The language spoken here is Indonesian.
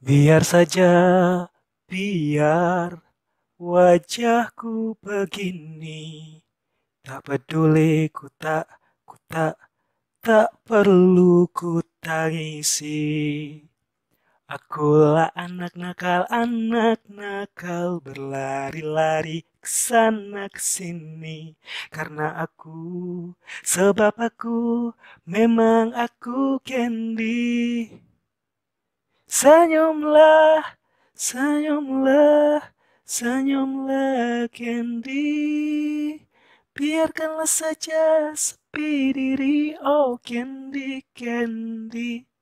Biar saja, biar wajahku begini. Tak peduli ku tak, ku tak, tak perlu ku tangisi. Akulah anak nakal, anak nakal berlari-lari kesana kesini karena aku sebab aku memang aku Candy. Senyumlah, senyumlah, senyumlah Candy. Biarkanlah saja sepi diri, oh Candy, Candy.